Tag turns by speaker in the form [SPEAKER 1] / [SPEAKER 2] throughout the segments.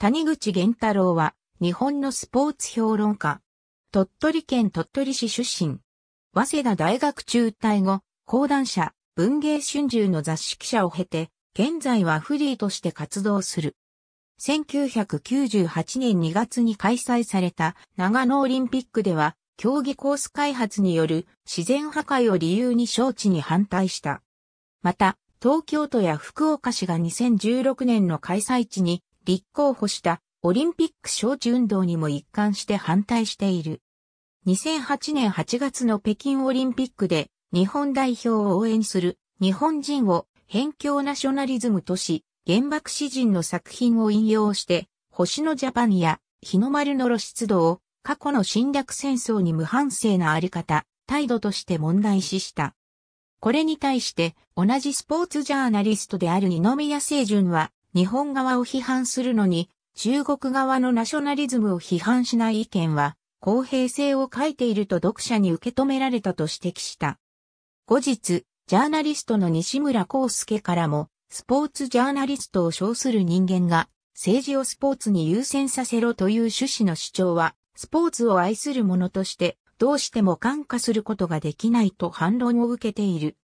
[SPEAKER 1] 谷口
[SPEAKER 2] 玄太郎は、日本のスポーツ評論家。鳥取県鳥取市出身。早稲田大学中退後、講談社、文芸春秋の雑誌記者を経て、現在はフリーとして活動する。1998年2月に開催された長野オリンピックでは、競技コース開発による自然破壊を理由に招致に反対した。また、東京都や福岡市が2016年の開催地に立候補したオリンピック招致運動にも一貫して反対している。2008年8月の北京オリンピックで日本代表を応援する日本人を辺境ナショナリズムとし、原爆詩人の作品を引用して、星のジャパンや日の丸の露出度を過去の侵略戦争に無反省なあり方、態度として問題視した。これに対して同じスポーツジャーナリストである二宮清純は日本側を批判するのに、中国側のナショナリズムを批判しない意見は、公平性を欠いていると読者に受け止められたと指摘した。後日、ジャーナリストの西村康介からも、スポーツジャーナリストを称する人間が、政治をスポーツに優先させろという趣旨の主張は、スポーツを愛する者として、どうしても感化することができないと反論を受けている。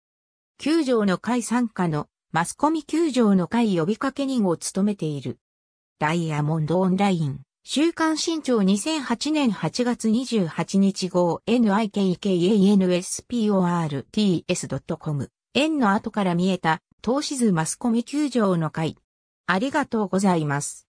[SPEAKER 2] 九条の会参加のマスコミ球場の会呼びかけ人を務めている。ダイヤモンドオンライン、週刊新潮2008年8月28日号 nikkaNSPORTS.com 円の後から見えた、投資図マスコミ球場の会。ありがとうございます。